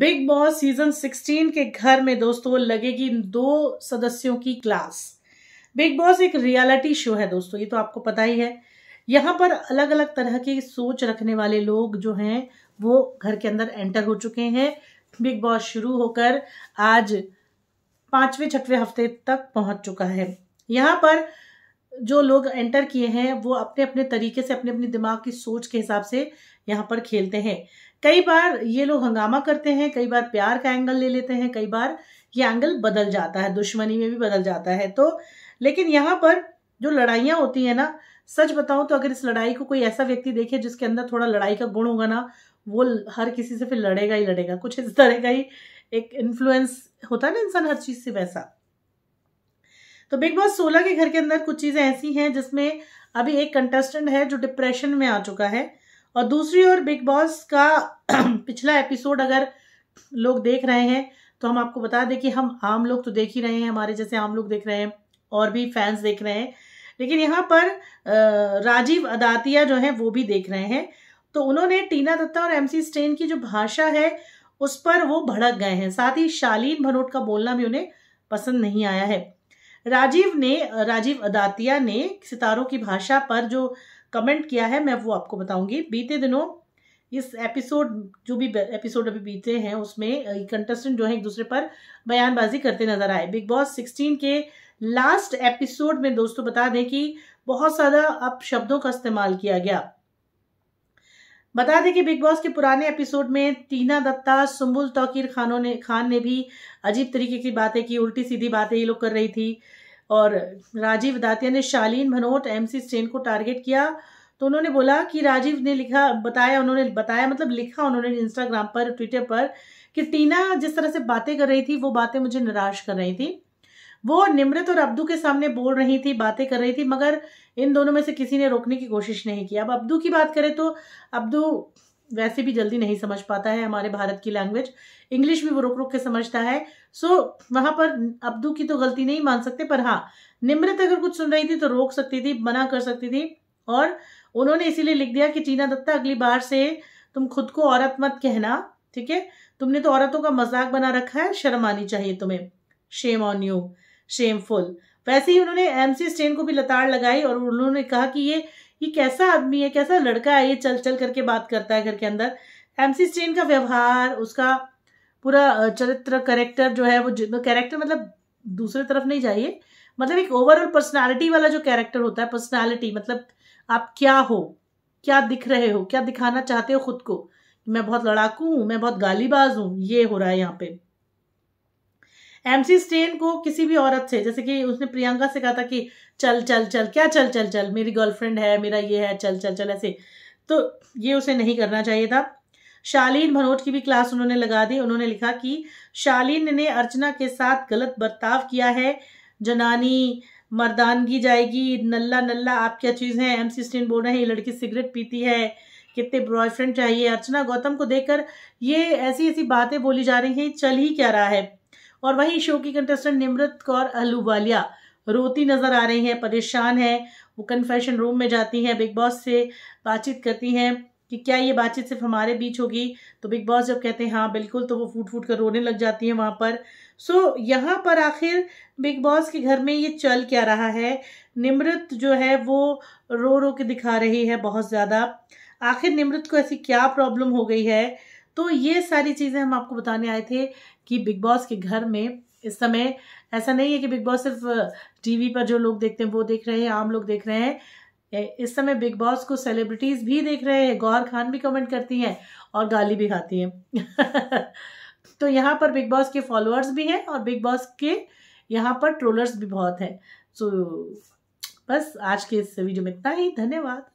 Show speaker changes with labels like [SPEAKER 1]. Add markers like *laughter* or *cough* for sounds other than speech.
[SPEAKER 1] big boss season 16 के घर में दोस्तों लगेगी दो सदस्यों की क्लास बिग बॉस एक रियलिटी शो है दोस्तों ये तो आपको पता ही है यहाँ पर अलग अलग तरह की सोच रखने वाले लोग जो हैं वो घर के अंदर एंटर हो चुके हैं बिग बॉस शुरू होकर आज पांचवें छठवें हफ्ते तक पहुंच चुका है यहाँ पर जो लोग एंटर किए हैं वो अपने अपने तरीके से अपने अपने दिमाग की सोच के हिसाब से यहाँ पर खेलते हैं कई बार ये लोग हंगामा करते हैं कई बार प्यार का एंगल ले लेते हैं कई बार ये एंगल बदल जाता है दुश्मनी में भी बदल जाता है तो लेकिन यहाँ पर जो लड़ाइयाँ होती हैं ना सच बताऊँ तो अगर इस लड़ाई को कोई ऐसा व्यक्ति देखे जिसके अंदर थोड़ा लड़ाई का गुण होगा ना वो हर किसी से फिर लड़ेगा ही लड़ेगा कुछ इस तरह का ही एक इन्फ्लुएंस होता है ना इंसान हर चीज़ से वैसा तो बिग बॉस सोलह के घर के अंदर कुछ चीज़ें ऐसी हैं जिसमें अभी एक कंटेस्टेंट है जो डिप्रेशन में आ चुका है और दूसरी ओर बिग बॉस का *clears throat* पिछला एपिसोड अगर लोग देख रहे हैं तो हम आपको बता दें कि हम आम लोग तो देख ही रहे हैं हमारे जैसे आम लोग देख रहे हैं और भी फैंस देख रहे हैं लेकिन यहाँ पर राजीव अदातिया जो है वो भी देख रहे हैं तो उन्होंने टीना दत्ता और एमसी स्टेन की जो भाषा है उस पर वो भड़क गए हैं साथ ही शालीन भनोट का बोलना भी उन्हें पसंद नहीं आया है राजीव ने राजीव अदातिया ने सितारों की भाषा पर जो कमेंट किया है मैं वो आपको बताऊंगी बीते दिनों इस एपिसोड जो भी एपिसोड अभी बीते हैं उसमें कंटेस्टेंट जो है एक दूसरे पर बयानबाजी करते नजर आए बिग बॉस सिक्सटीन के लास्ट एपिसोड में दोस्तों बता दें कि बहुत ज़्यादा अब शब्दों का इस्तेमाल किया गया बता दें कि बिग बॉस के पुराने एपिसोड में टीना दत्ता सुम्बुल तौकीर खानों ने खान ने भी अजीब तरीके की बातें की उल्टी सीधी बातें ये लोग कर रही थी और राजीव दातिया ने Shalin Bhanot M C Stan को टारगेट किया तो उन्होंने बोला कि राजीव ने लिखा बताया उन्होंने बताया मतलब लिखा उन्होंने इंस्टाग्राम पर ट्विटर पर कि टीना जिस तरह से बातें कर रही थी वो बातें मुझे निराश कर रही थी वो निमृत और अब्दू के सामने बोल रही थी बातें कर रही थी मगर इन दोनों में से किसी ने रोकने की कोशिश नहीं की अब अब्दू की बात करें तो अब्दू वैसे भी जल्दी नहीं समझ पाता है हमारे भारत की लैंग्वेज इंग्लिश भी वो रुक रुक के समझता है सो so, पर अब्दू की तो गलती नहीं मान सकते पर हाँ निमृत अगर कुछ सुन रही थी तो रोक सकती थी मना कर सकती थी और उन्होंने इसीलिए लिख दिया कि टीना दत्ता अगली बार से तुम खुद को औरत मत कहना ठीक है तुमने तो औरतों का मजाक बना रखा है शर्म आनी चाहिए तुम्हें शेम ऑन यू शेमफुल वैसे ही उन्होंने एम सी स्टेन को भी लताड़ लगाई और उन्होंने कहा कि ये ये कैसा आदमी है कैसा लड़का है ये चल चल करके बात करता है घर के अंदर एम सी स्टेन का व्यवहार उसका पूरा चरित्र करेक्टर जो है वो कैरेक्टर मतलब दूसरे तरफ नहीं जाइए मतलब एक ओवरऑल पर्सनैलिटी वाला जो कैरेक्टर होता है पर्सनैलिटी मतलब आप क्या हो क्या दिख रहे हो क्या दिखाना चाहते हो खुद को मैं बहुत लड़ाकू हूँ मैं बहुत गालीबाज हूँ ये हो रहा है यहाँ पे एमसी स्टेन को किसी भी औरत से जैसे कि उसने प्रियंका से कहा था कि चल चल चल क्या चल चल चल मेरी गर्लफ्रेंड है मेरा ये है चल चल चल ऐसे तो ये उसे नहीं करना चाहिए था शालीन भनोट की भी क्लास उन्होंने लगा दी उन्होंने लिखा कि शालीन ने अर्चना के साथ गलत बर्ताव किया है जनानी मर्दानगी जाएगी नल्ला नल्ला आप क्या चीज़ हैं एम स्टेन बोल रहे हैं ये लड़की सिगरेट पीती है कितने बॉयफ्रेंड चाहिए अर्चना गौतम को देखकर ये ऐसी ऐसी बातें बोली जा रही हैं चल ही क्या रहा है और वहीं शो की कंटेस्टेंट निमृत कौर अहलूवालिया रोती नज़र आ रही हैं परेशान है वो कन्फेशन रूम में जाती हैं बिग बॉस से बातचीत करती हैं कि क्या ये बातचीत सिर्फ हमारे बीच होगी तो बिग बॉस जब कहते हैं हाँ बिल्कुल तो वो फूट फूट कर रोने लग जाती हैं वहाँ पर सो so, यहाँ पर आखिर बिग बॉस के घर में ये चल क्या रहा है निमृत जो है वो रो रो के दिखा रही है बहुत ज़्यादा आखिर निमृत को ऐसी क्या प्रॉब्लम हो गई है तो ये सारी चीज़ें हम आपको बताने आए थे कि बिग बॉस के घर में इस समय ऐसा नहीं है कि बिग बॉस सिर्फ टीवी पर जो लोग देखते हैं वो देख रहे हैं आम लोग देख रहे हैं इस समय बिग बॉस को सेलिब्रिटीज़ भी देख रहे हैं गौहर खान भी कमेंट करती हैं और गाली भी खाती हैं *laughs* तो यहाँ पर बिग बॉस के फॉलोअर्स भी हैं और बिग बॉस के यहाँ पर ट्रोलर्स भी बहुत हैं सो so, बस आज के इस वीडियो में इतना ही धन्यवाद